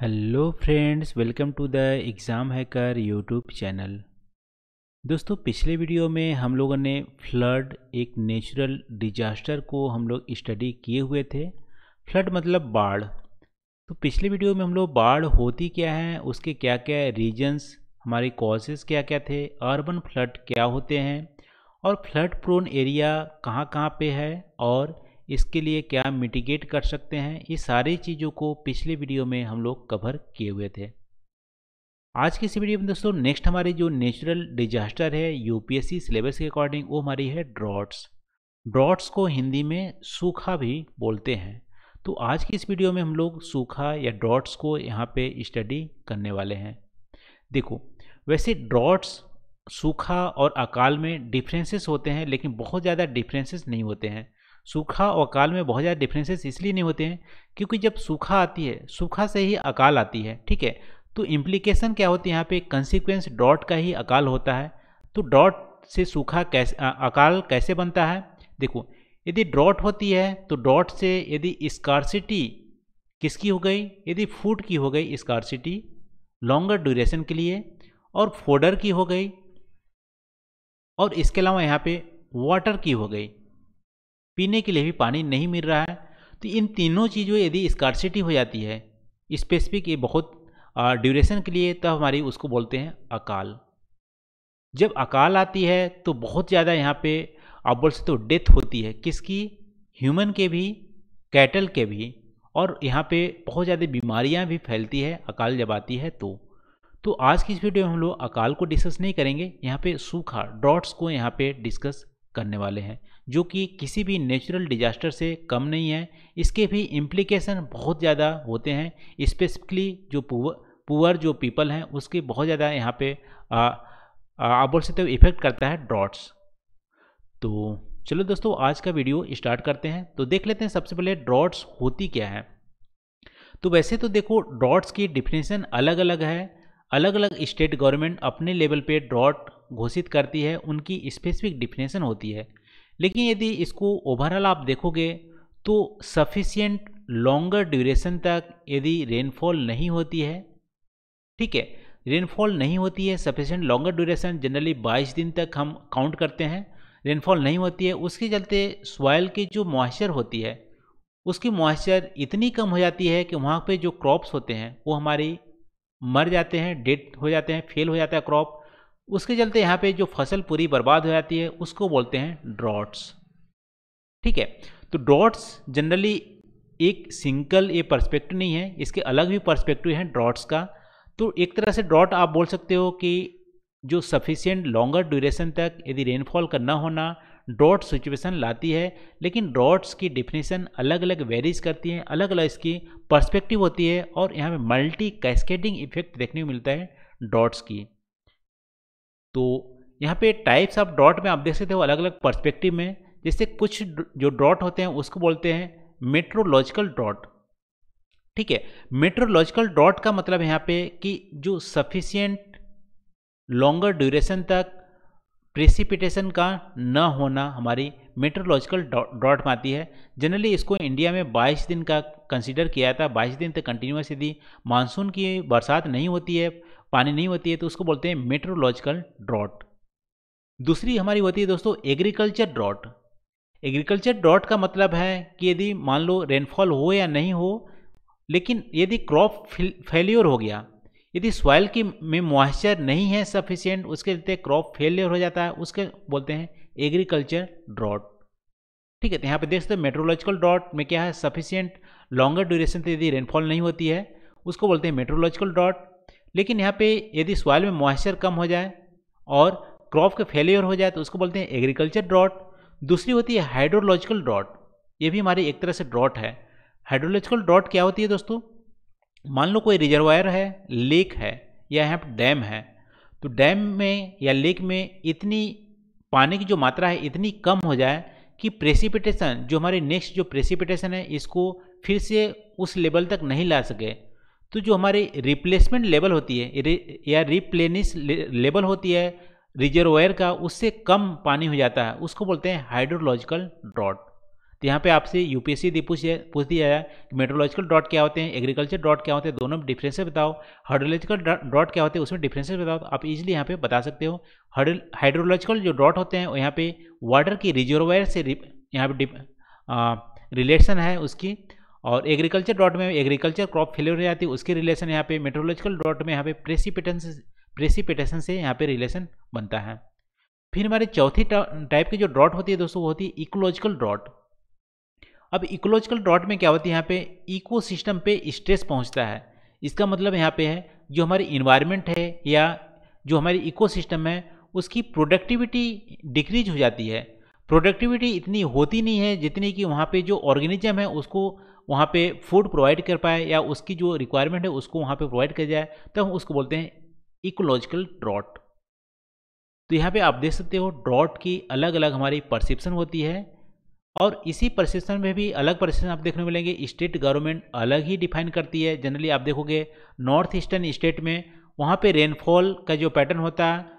hello friends welcome to the exam hacker YouTube channel दोस्तों पिछले video में हम लोगों ने फ्लड एक नेचुरल डिजास्टर को हम लोग स्टडी किए हुए थे फ्लड मतलब बाढ़ तो पिछले वीडियो में हम लोग बाढ़ होती क्या है उसके क्या क्या रीजंस हमारे कॉजेज़ क्या क्या थे अर्बन फ्लड क्या होते हैं और फ्लड प्रोन एरिया कहाँ कहाँ पर है और इसके लिए क्या मिटिगेट कर सकते हैं ये सारी चीज़ों को पिछले वीडियो में हम लोग कवर किए हुए थे आज की इस वीडियो में दोस्तों नेक्स्ट हमारी जो नेचुरल डिजास्टर है यूपीएससी सिलेबस के अकॉर्डिंग वो हमारी है ड्रॉट्स ड्रॉट्स को हिंदी में सूखा भी बोलते हैं तो आज की इस वीडियो में हम लोग सूखा या ड्रॉट्स को यहाँ पे स्टडी करने वाले हैं देखो वैसे ड्रॉट्स सूखा और अकाल में डिफ्रेंसेस होते हैं लेकिन बहुत ज़्यादा डिफ्रेंसेस नहीं होते हैं सूखा और अकाल में बहुत ज़्यादा डिफरेंसेस इसलिए नहीं होते हैं क्योंकि जब सूखा आती है सूखा से ही अकाल आती है ठीक है तो इम्प्लीकेशन क्या होती है यहाँ पे कंसिक्वेंस डॉट का ही अकाल होता है तो डॉट से सूखा कैसे अकाल कैसे बनता है देखो यदि डॉट होती है तो डॉट से यदि स्कारसिटी किसकी हो गई यदि फूड की हो गई स्कारसिटी लॉन्गर ड्यूरेशन के लिए और फोडर की हो गई और इसके अलावा यहाँ पे वाटर की हो गई पीने के लिए भी पानी नहीं मिल रहा है तो इन तीनों चीज़ों यदि स्कारसिटी हो जाती है स्पेसिफिक ये बहुत ड्यूरेशन के लिए तब हमारी उसको बोलते हैं अकाल जब अकाल आती है तो बहुत ज़्यादा यहाँ पे आप बोल सकते हो डेथ होती है किसकी ह्यूमन के भी कैटल के भी और यहाँ पे बहुत ज़्यादा बीमारियाँ भी फैलती है अकाल जब आती है तो तो आज की इस वीडियो में हम लोग अकाल को डिस्कस नहीं करेंगे यहाँ पे सूखा ड्रॉट्स को यहाँ पे डिस्कस करने वाले हैं जो कि किसी भी नेचुरल डिजास्टर से कम नहीं है इसके भी इम्प्लीकेशन बहुत ज़्यादा होते हैं स्पेसिफिकली जो पुअर पुअर जो पीपल हैं उसके बहुत ज़्यादा यहाँ पे अबोर्सिटिव इफेक्ट करता है ड्रॉट्स तो चलो दोस्तों आज का वीडियो स्टार्ट करते हैं तो देख लेते हैं सबसे पहले ड्रॉट्स होती क्या है तो वैसे तो देखो ड्रॉट्स की डिफिनेशन अलग अलग है अलग अलग स्टेट गवर्नमेंट अपने लेवल पे ड्रॉट घोषित करती है उनकी स्पेसिफिक डिफिनेशन होती है लेकिन यदि इसको ओवरऑल आप देखोगे तो सफिशियंट लॉन्गर ड्यूरेशन तक यदि रेनफॉल नहीं होती है ठीक है रेनफॉल नहीं होती है सफिशियंट लॉन्गर ड्यूरेशन जनरली 22 दिन तक हम काउंट करते हैं रेनफॉल नहीं होती है उसके चलते सॉयल की जो मॉइस्चर होती है उसकी मॉइस्चर इतनी कम हो जाती है कि वहाँ पे जो क्रॉप्स होते हैं वो हमारी मर जाते हैं डेड हो जाते हैं फेल हो जाता है क्रॉप उसके चलते यहाँ पे जो फसल पूरी बर्बाद हो जाती है उसको बोलते हैं ड्रॉट्स ठीक है तो ड्रॉट्स जनरली एक सिंगल ये पर्सपेक्टिव नहीं है इसके अलग भी पर्सपेक्टिव हैं ड्रॉट्स का तो एक तरह से ड्रॉट आप बोल सकते हो कि जो सफिशियंट लॉन्गर ड्यूरेशन तक यदि रेनफॉल का न होना ड्रॉट सिचुएशन लाती है लेकिन ड्रॉट्स की डिफिनेशन अलग अलग वेरीज करती हैं अलग अलग इसकी पर्सपेक्टिव होती है और यहाँ पे मल्टी कैस्केडिंग इफेक्ट देखने को मिलता है ड्रॉट्स की तो यहाँ पे टाइप्स ऑफ डॉट में आप देख सकते हो अलग अलग पर्सपेक्टिव में जैसे कुछ जो डॉट होते हैं उसको बोलते हैं मेट्रोलॉजिकल डॉट ठीक है मेट्रोलॉजिकल डॉट का मतलब यहाँ पे कि जो सफिशियंट लॉन्गर ड्यूरेशन तक प्रेसिपिटेशन का न होना हमारी मेट्रोलॉजिकल डॉट में आती है जनरली इसको इंडिया में 22 दिन का कंसीडर किया था 22 दिन तक कंटिन्यूस यदि मानसून की बरसात नहीं होती है पानी नहीं होती है तो उसको बोलते हैं मेट्रोलॉजिकल ड्रॉट दूसरी हमारी होती है दोस्तों एग्रीकल्चर ड्रॉट एग्रीकल्चर ड्रॉट का मतलब है कि यदि मान लो रेनफॉल हो या नहीं हो लेकिन यदि क्रॉप फेल्योर हो गया यदि सॉइल की में मॉइस्चर नहीं है सफिशियंट उसके चलते क्रॉप फेल्योर हो जाता है उसके बोलते हैं एग्रीकल्चर ड्रॉट ठीक है तो यहाँ पे देख सकते हैं मेट्रोलॉजिकल ड्रॉट में क्या है सफिशियंट लॉन्गर ड्यूरेशन से यदि रेनफॉल नहीं होती है उसको बोलते हैं मेट्रोलॉजिकल ड्रॉट लेकिन यहाँ पे यदि सॉइल में मॉइस्चर कम हो जाए और क्रॉप के फेलियर हो जाए तो उसको बोलते हैं एग्रीकल्चर ड्रॉट दूसरी होती है हाइड्रोलॉजिकल ड्रॉट ये भी हमारी एक तरह से ड्रॉट है हाइड्रोलॉजिकल ड्रॉट क्या होती है दोस्तों मान लो कोई रिजर्वायर है लेक है या यहाँ पर डैम है तो डैम में या लेक में इतनी पानी की जो मात्रा है इतनी कम हो जाए कि प्रेसिपिटेशन जो हमारे नेक्स्ट जो प्रेसिपिटेशन है इसको फिर से उस लेवल तक नहीं ला सके तो जो हमारे रिप्लेसमेंट लेवल होती है या रिप्लेनिश लेवल होती है रिजर्वायर का उससे कम पानी हो जाता है उसको बोलते हैं हाइड्रोलॉजिकल ड्रॉट तो यहाँ पे आपसे यूपीएससी दी पूछ पूछ दिया जाए कि मेट्रोलॉजिकल डॉट क्या होते हैं एग्रीकल्चर डॉट क्या होते हैं दोनों में डिफ्रेंसेज बताओ हाइड्रोलॉजिकल डॉट क्या होते हैं उसमें डिफ्रेंसेज बताओ तो आप इजीली यहाँ पे बता सकते हो हाइड्रोलॉजिकल जो डॉट होते हैं यहाँ पे वाटर की रिजर्वायर से यहाँ पे रिलेशन है उसकी और एग्रीकल्चर डॉट में एग्रीकल्चर क्रॉप फेलियर हो जाती है उसके रिलेशन यहाँ पे मेट्रोलॉजिकल डॉट में यहाँ पे प्रेसिपिटेशन प्रेसिपिटेशन से यहाँ पे रिलेशन बनता है फिर हमारे चौथी टाइप की जो डॉट होती है दोस्तों वो होती है इकोलॉजिकल डॉट अब इकोलॉजिकल डॉट में क्या होती है यहाँ पे इको सिस्टम पे स्ट्रेस पहुँचता है इसका मतलब यहाँ पे है जो हमारी इन्वायरमेंट है या जो हमारी इको सिस्टम है उसकी प्रोडक्टिविटी डिक्रीज हो जाती है प्रोडक्टिविटी इतनी होती नहीं है जितनी कि वहाँ पे जो ऑर्गेनिज्म है उसको वहाँ पे फूड प्रोवाइड कर पाए या उसकी जो रिक्वायरमेंट है उसको वहाँ पे प्रोवाइड कर जाए तब तो हम उसको बोलते हैं इकोलॉजिकल ड्रॉट तो यहाँ पे आप देख सकते हो ड्रॉट की अलग अलग हमारी परसेप्शन होती है और इसी परसेप्शन में भी अलग परसेप्शन आप देखने मिलेंगे स्टेट गवर्नमेंट अलग ही डिफाइन करती है जनरली आप देखोगे नॉर्थ ईस्टर्न स्टेट में वहाँ पे रेनफॉल का जो पैटर्न होता है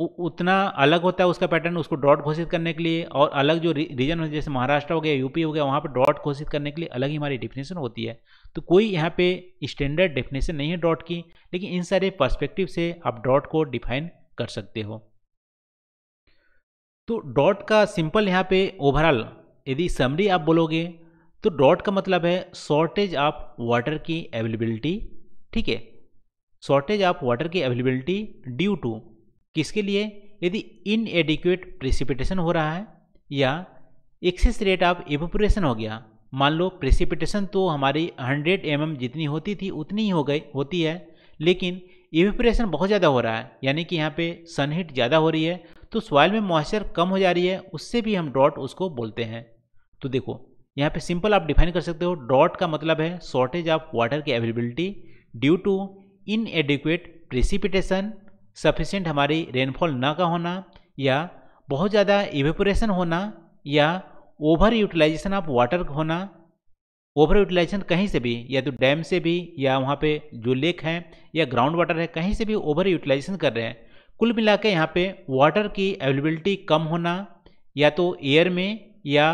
उतना अलग होता है उसका पैटर्न उसको डॉट घोषित करने के लिए और अलग जो रीजन हो जैसे महाराष्ट्र हो गया यूपी हो गया वहाँ पर डॉट घोषित करने के लिए अलग ही हमारी डेफिनेशन होती है तो कोई यहाँ पे स्टैंडर्ड डेफिनेशन नहीं है डॉट की लेकिन इन सारे पर्सपेक्टिव से आप डॉट को डिफाइन कर सकते हो तो डॉट का सिंपल यहाँ पे ओवरऑल यदि समरी आप बोलोगे तो डॉट का मतलब है शॉर्टेज ऑफ वाटर की अवेलेबिलिटी ठीक है शॉर्टेज ऑफ वाटर की अवेलेबिलिटी ड्यू टू किसके लिए यदि इनएडिक्यूट प्रेसिपिटेशन हो रहा है या एक्सेस रेट ऑफ एवोपोरेशन हो गया मान लो प्रेसिपिटेशन तो हमारी 100 एम mm जितनी होती थी उतनी ही हो गई होती है लेकिन एविप्रेशन बहुत ज़्यादा हो रहा है यानी कि यहाँ पे सनहीट ज़्यादा हो रही है तो सॉइल में मॉइस्चर कम हो जा रही है उससे भी हम ड्रॉट उसको बोलते हैं तो देखो यहाँ पे सिंपल आप डिफाइन कर सकते हो ड्रॉट का मतलब है शॉर्टेज ऑफ वाटर की availability due to inadequate precipitation sufficient हमारी रेनफॉल ना का होना या बहुत ज़्यादा इवेपोरेशन होना या ओवर यूटिलाइजेशन ऑफ वाटर होना ओवर यूटिलाइजेशन कहीं से भी या तो डैम से भी या वहाँ पे जो लेक है या ग्राउंड वाटर है कहीं से भी ओवर यूटिलाइजेशन कर रहे हैं कुल मिला के यहाँ पर वाटर की अवेलेबिलिटी कम होना या तो एयर में या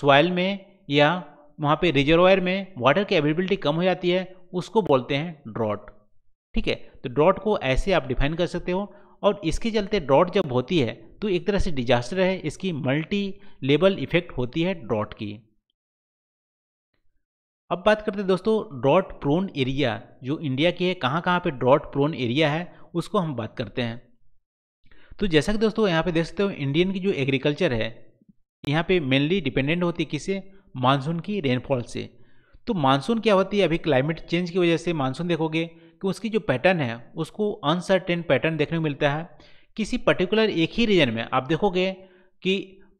सॉइल में या वहाँ पे रिजर्वायर में वाटर की अवेलेबिलिटी कम हो जाती है उसको बोलते हैं ड्रॉट ठीक है तो डॉट को ऐसे आप डिफाइन कर सकते हो और इसके चलते डॉट जब होती है तो एक तरह से डिजास्टर है इसकी मल्टी लेवल इफेक्ट होती है डॉट की अब बात करते हैं दोस्तों डॉट प्रोन एरिया जो इंडिया की है कहाँ कहाँ पे डॉट प्रोन एरिया है उसको हम बात करते हैं तो जैसा कि दोस्तों यहाँ पे देख सकते हो इंडियन की जो एग्रीकल्चर है यहाँ पे मेनली डिपेंडेंट होती है किसे मानसून की रेनफॉल से तो मानसून क्या होती है अभी क्लाइमेट चेंज की वजह से मानसून देखोगे कि उसकी जो पैटर्न है उसको अनसर्टेन पैटर्न देखने को मिलता है किसी पर्टिकुलर एक ही रीजन में आप देखोगे कि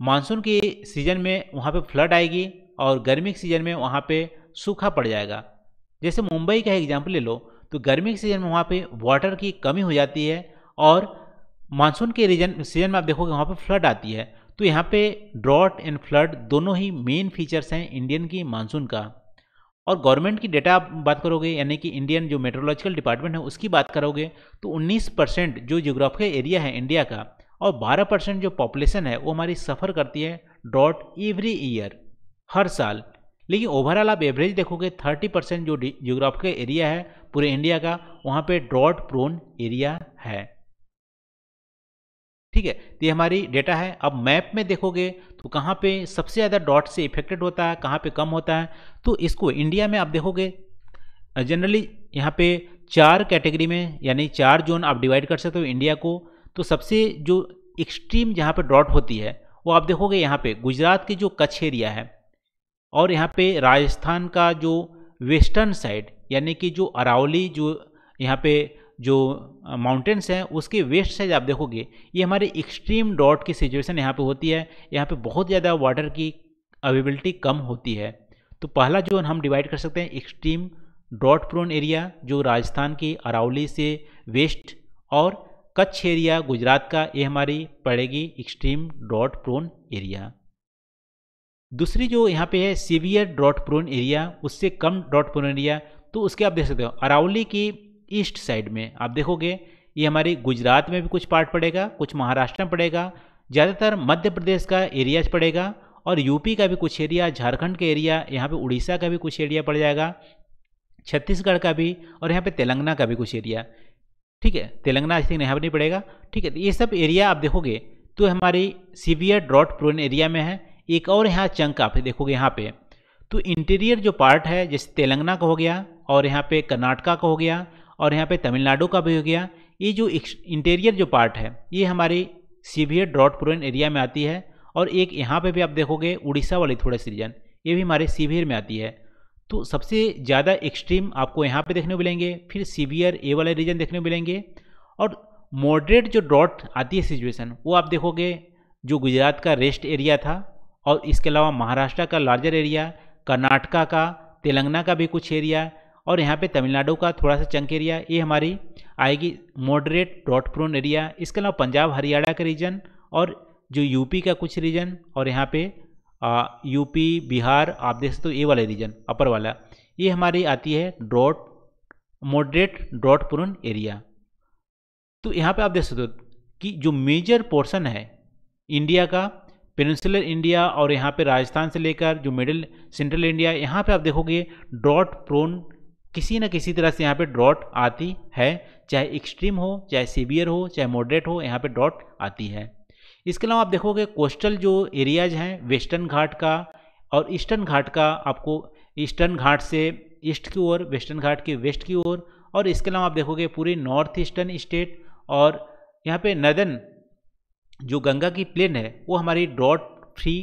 मानसून के सीज़न में वहाँ पे फ्लड आएगी और गर्मी के सीज़न में वहाँ पे सूखा पड़ जाएगा जैसे मुंबई का एग्जाम्पल ले लो तो गर्मी के सीज़न में वहाँ पर वाटर की कमी हो जाती है और मानसून के रीजन सीजन में आप देखोगे वहाँ पर फ्लड आती है तो यहाँ पे ड्रॉट एंड फ्लड दोनों ही मेन फीचर्स हैं इंडियन की मानसून का और गवर्नमेंट की डेटा आप बात करोगे यानी कि इंडियन जो मेट्रोलॉजिकल डिपार्टमेंट है उसकी बात करोगे तो 19 परसेंट जो जियोग्राफिकल एरिया है इंडिया का और 12 परसेंट जो पॉपुलेशन है वो हमारी सफ़र करती है डॉट एवरी ईयर हर साल लेकिन ओवरऑल आप एवरेज देखोगे 30 परसेंट जो जियोग्राफिकल एरिया है पूरे इंडिया का वहाँ पर ड्रॉट प्रोन एरिया है ठीक है तो ये हमारी डेटा है अब मैप में देखोगे तो कहाँ पे सबसे ज़्यादा डॉट से इफेक्टेड होता है कहाँ पे कम होता है तो इसको इंडिया में आप देखोगे जनरली यहाँ पे चार कैटेगरी में यानी चार जोन आप डिवाइड कर सकते हो इंडिया को तो सबसे जो एक्सट्रीम जहाँ पर डॉट होती है वो आप देखोगे यहाँ पर गुजरात की जो कच्छ एरिया है और यहाँ पर राजस्थान का जो वेस्टर्न साइड यानी कि जो अरावली जो यहाँ पे जो माउंटेन्स हैं उसके वेस्ट साइड आप देखोगे ये हमारे एक्सट्रीम डॉट की सिचुएशन यहाँ पे होती है यहाँ पे बहुत ज़्यादा वाटर की अवेबिलिटी कम होती है तो पहला जो हम डिवाइड कर सकते हैं एक्सट्रीम डॉट प्रोन एरिया जो राजस्थान की अरावली से वेस्ट और कच्छ एरिया गुजरात का ये हमारी पड़ेगी एक्सट्रीम डॉट प्रोन एरिया दूसरी जो यहाँ पे है सीवियर ड्रॉट प्रोन एरिया उससे कम ड्रॉट प्रोन एरिया तो उसके आप देख सकते हो अरावली की ईस्ट साइड में आप देखोगे ये हमारी गुजरात में भी कुछ पार्ट पड़ेगा कुछ महाराष्ट्र में पड़ेगा ज़्यादातर मध्य प्रदेश का एरियाज पड़ेगा और यूपी का भी कुछ एरिया झारखंड का एरिया यहाँ पे उड़ीसा का भी कुछ एरिया पड़ जाएगा छत्तीसगढ़ का भी और यहाँ पे तेलंगाना का भी कुछ एरिया ठीक है तेलंगाना आई थिंक यहाँ पर नहीं पड़ेगा ठीक है तो ये सब एरिया आप देखोगे तो हमारी सीवियर ड्रॉट प्रोन एरिया में है एक और यहाँ चंक आप देखोगे यहाँ पर तो इंटीरियर जो पार्ट है जैसे तेलंगाना का हो गया और यहाँ पे कर्नाटका का हो गया और यहाँ पे तमिलनाडु का भी हो गया ये जो इंटीरियर जो पार्ट है ये हमारी सीवियर ड्रॉट प्रोन एरिया में आती है और एक यहाँ पे भी आप देखोगे उड़ीसा वाली थोड़े सी रीजन ये भी हमारे सीवियर में आती है तो सबसे ज़्यादा एक्सट्रीम आपको यहाँ पे देखने मिलेंगे फिर सीवियर ए वाले रीजन देखने मिलेंगे और मॉडरेट जो ड्रॉट आती है सिचुएसन वो आप देखोगे जो गुजरात का रेस्ट एरिया था और इसके अलावा महाराष्ट्र का लार्जर एरिया कर्नाटका का तेलंगाना का भी कुछ एरिया और यहाँ पे तमिलनाडु का थोड़ा सा चंक एरिया ये हमारी आएगी मॉडरेट ड्रॉट प्रोन एरिया इसके अलावा पंजाब हरियाणा का रीजन और जो यूपी का कुछ रीजन और यहाँ पे आ, यूपी बिहार आप देख सकते हो ये वाले रीजन अपर वाला ये हमारी आती है drought moderate drought prone area तो यहाँ पे आप देख सकते हो कि जो मेजर पोर्सन है इंडिया का पेनिसुलर इंडिया और यहाँ पे राजस्थान से लेकर जो मिडिल सेंट्रल इंडिया यहाँ पे आप देखोगे ड्रॉट प्रोन किसी न किसी तरह से यहाँ पे ड्रॉट आती है चाहे एक्सट्रीम हो चाहे सीवियर हो चाहे मॉडरेट हो यहाँ पे ड्रॉट आती है इसके अलावा आप देखोगे कोस्टल जो एरियाज हैं वेस्टर्न घाट का और ईस्टर्न घाट का आपको ईस्टर्न घाट से ईस्ट की ओर वेस्टर्न घाट की वेस्ट की ओर और इसके अलावा आप देखोगे पूरे नॉर्थ ईस्टर्न स्टेट और यहाँ पे नदन जो गंगा की प्लेन है वो हमारी ड्रॉट फ्री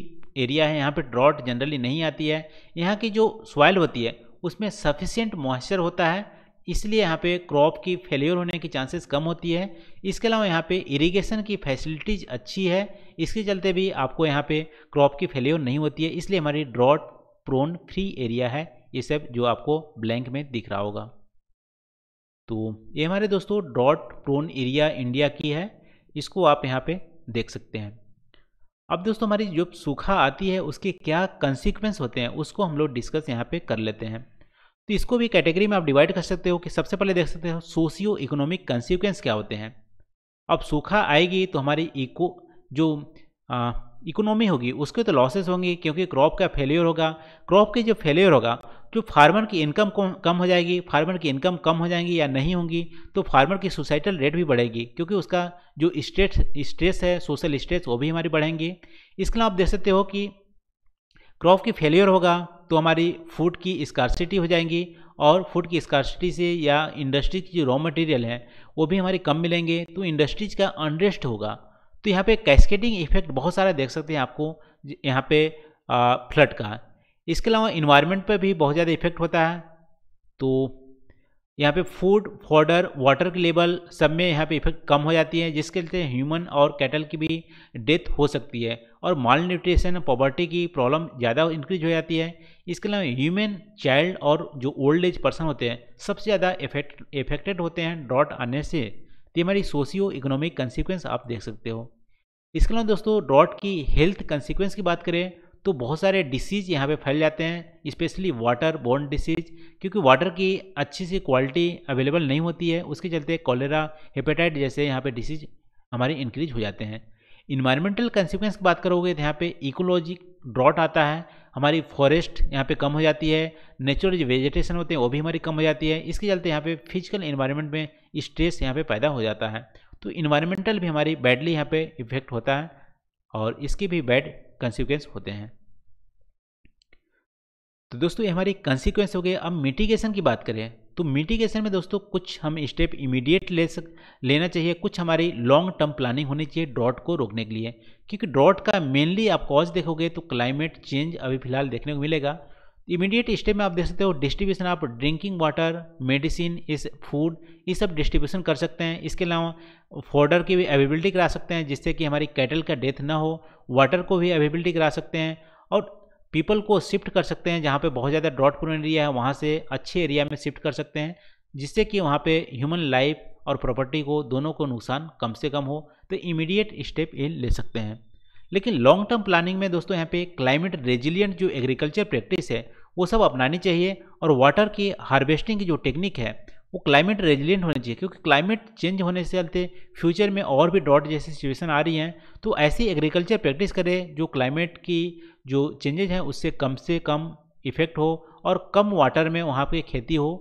एरिया है यहाँ पे ड्रॉट जनरली नहीं आती है यहाँ की जो सॉइल होती है उसमें सफिशियंट मॉइस्चर होता है इसलिए यहाँ पे क्रॉप की फेलियर होने की चांसेस कम होती है इसके अलावा यहाँ पे इरिगेशन की फैसिलिटीज अच्छी है इसके चलते भी आपको यहाँ पे क्रॉप की फेलियर नहीं होती है इसलिए हमारी ड्रॉट प्रोन फ्री एरिया है ये सब जो आपको ब्लैंक में दिख रहा होगा तो ये हमारे दोस्तों ड्रॉट प्रोन एरिया इंडिया की है इसको आप यहाँ पर देख सकते हैं अब दोस्तों हमारी जो सूखा आती है उसके क्या कंसिक्वेंस होते हैं उसको हम लोग डिस्कस यहाँ पे कर लेते हैं तो इसको भी कैटेगरी में आप डिवाइड कर सकते हो कि सबसे पहले देख सकते हो सोशियो इकोनॉमिक कंसिक्वेंस क्या होते हैं अब सूखा आएगी तो हमारी इको जो इकोनॉमी होगी उसके तो लॉसेस होंगे क्योंकि क्रॉप का फेलियर होगा क्रॉप के जो फेलियर होगा जो तो फार्मर की इनकम कम हो जाएगी फार्मर की इनकम कम हो जाएगी या नहीं होंगी तो फार्मर की सुसाइटल रेट भी बढ़ेगी क्योंकि उसका जो स्ट्रेस स्ट्रेस है सोशल स्ट्रेस वो भी हमारी बढ़ेंगे इसके अलावा आप देख सकते हो कि क्रॉप की फेलियर होगा तो हमारी फूड की स्कारसिटी हो जाएंगी और फूड की स्कारसिटी से या इंडस्ट्री की जो रॉ मटेरियल है वो भी हमारी कम मिलेंगे तो इंडस्ट्रीज का अनरेस्ट होगा तो यहाँ पे कैस्केटिंग इफेक्ट बहुत सारा देख सकते हैं आपको यहाँ पे फ्लड का इसके अलावा इन्वायरमेंट पे भी बहुत ज़्यादा इफेक्ट होता है तो यहाँ पे फूड फॉर्डर वाटर के लेवल सब में यहाँ पे इफेक्ट कम हो जाती है जिसके चलते ह्यूमन और कैटल की भी डेथ हो सकती है और माल न्यूट्रिशन पॉवर्टी की प्रॉब्लम ज़्यादा इंक्रीज हो जाती है इसके अलावा ह्यूमन चाइल्ड और जो ओल्ड एज पर्सन होते हैं सबसे ज़्यादा इफेक्ट इफेक्टेड होते हैं ड्रॉट आने से तो हमारी सोशियो इकोनॉमिक कंसिक्वेंस आप देख सकते हो इसके अलावा दोस्तों ड्रॉट की हेल्थ कंसिक्वेंस की बात करें तो बहुत सारे डिसीज़ यहाँ पे फैल जाते हैं स्पेशली वाटर बॉर्न डिसीज़ क्योंकि वाटर की अच्छी सी क्वालिटी अवेलेबल नहीं होती है उसके चलते कॉलेरा हेपेटाइट जैसे यहाँ पे डिसीज हमारे इंक्रीज हो जाते हैं इन्वायरमेंटल कंसिक्वेंस की बात करोगे तो यहाँ पे इकोलॉजिक ड्रॉट आता है हमारी फॉरेस्ट यहाँ पे कम हो जाती है नेचुरल जो वेजिटेशन होते हैं वो भी हमारी कम हो जाती है इसके चलते यहाँ पे फिजिकल इन्वायरमेंट में स्ट्रेस यहाँ पे पैदा हो जाता है तो इन्वायरमेंटल भी हमारी बैडली यहाँ पे इफेक्ट होता है और इसके भी बैड कंसिक्वेंस होते हैं तो दोस्तों ये हमारी कंसिक्वेंस हो गए अब मिटिगेशन की बात करें तो मिटिगेशन में दोस्तों कुछ हम स्टेप इमीडिएट ले सक लेना चाहिए कुछ हमारी लॉन्ग टर्म प्लानिंग होनी चाहिए ड्रॉट को रोकने के लिए क्योंकि ड्रॉट का मेनली आप कॉज देखोगे तो क्लाइमेट चेंज अभी फिलहाल देखने को मिलेगा इमीडिएट स्टेप में आप देख सकते हो डिस्ट्रीब्यूशन आप ड्रिंकिंग वाटर मेडिसिन इस फूड ये सब डिस्ट्रीब्यूशन कर सकते हैं इसके अलावा फोडर की भी अवेबिलिटी करा सकते हैं जिससे कि हमारी कैटल का डेथ ना हो वाटर को भी अवेबिलिटी करा सकते हैं और पीपल को शिफ्ट कर सकते हैं जहाँ पे बहुत ज़्यादा ड्रॉट प्रोन एरिया है वहाँ से अच्छे एरिया में शिफ्ट कर सकते हैं जिससे कि वहाँ पे ह्यूमन लाइफ और प्रॉपर्टी को दोनों को नुकसान कम से कम हो तो इमीडिएट स्टेप ये ले सकते हैं लेकिन लॉन्ग टर्म प्लानिंग में दोस्तों यहाँ पे क्लाइमेट रेजिलियंट जो एग्रीकल्चर प्रैक्टिस है वो सब अपनानी चाहिए और वाटर की हार्वेस्टिंग की जो टेक्निक है वो क्लाइमेट रेजिलियंट होना चाहिए क्योंकि क्लाइमेट चेंज होने से चलते फ्यूचर में और भी डॉट जैसी सिचुएशन आ रही हैं तो ऐसी एग्रीकल्चर प्रैक्टिस करें जो क्लाइमेट की जो चेंजेज हैं उससे कम से कम इफेक्ट हो और कम वाटर में वहाँ पर खेती हो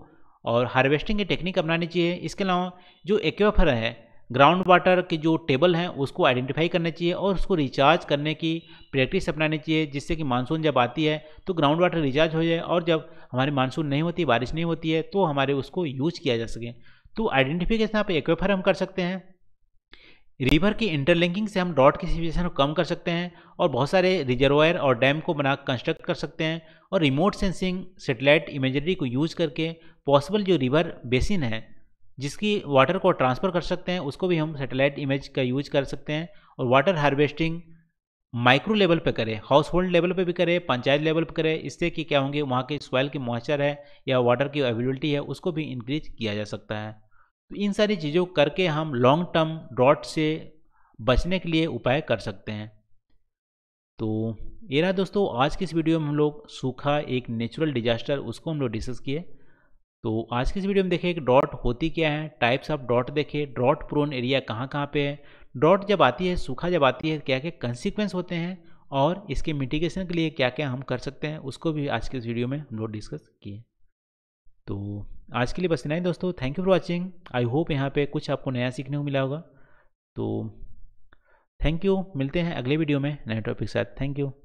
और हार्वेस्टिंग की टेक्निक अपनानी चाहिए इसके अलावा जो एक्वाफर है ग्राउंड वाटर की जो टेबल हैं उसको आइडेंटिफाई करना चाहिए और उसको रिचार्ज करने की प्रैक्टिस अपनानी चाहिए जिससे कि मानसून जब आती है तो ग्राउंड वाटर रिचार्ज हो जाए और जब हमारी मानसून नहीं होती बारिश नहीं होती है तो हमारे उसको यूज किया जा सके तो आइडेंटिफिकेशन आप एक्वेफर हम कर सकते हैं रिवर की इंटरलिंकिंग से हम डॉट की सिचुएशन को कम कर सकते हैं और बहुत सारे रिजर्वायर और डैम को बना कंस्ट्रक्ट कर सकते हैं और रिमोट सेंसिंग सेटेलाइट इमेजरी को यूज करके पॉसिबल जो रिवर बेसिन है जिसकी वाटर को ट्रांसफ़र कर सकते हैं उसको भी हम सैटेलाइट इमेज का यूज कर सकते हैं और वाटर हार्वेस्टिंग माइक्रो लेवल पे करें हाउस होल्ड लेवल पे भी करें पंचायत लेवल पे करें इससे कि क्या होंगे वहाँ के सॉयल की मॉइस्चर है या वाटर की अवेलेबिलिटी है उसको भी इंक्रीज किया जा सकता है तो इन सारी चीज़ों करके हम लॉन्ग टर्म ड्रॉट से बचने के लिए उपाय कर सकते हैं तो ये रहा दोस्तों आज की इस वीडियो में हम लोग सूखा एक नेचुरल डिजास्टर उसको हम लोग डिस्कस किए तो आज की इस वीडियो में देखें कि डॉट होती क्या है टाइप्स ऑफ डॉट देखें डॉट प्रोन एरिया कहाँ कहाँ पे है डॉट जब आती है सूखा जब आती है क्या क्या कंसिक्वेंस होते हैं और इसके मिटिगेशन के लिए क्या क्या हम कर सकते हैं उसको भी आज के इस वीडियो में हम लोग डिस्कस किए तो आज के लिए बस इतना ही दोस्तों thank you for watching I hope यहाँ पर कुछ आपको नया सीखने को मिला होगा तो थैंक यू मिलते हैं अगले वीडियो में नए टॉपिक के साथ थैंक यू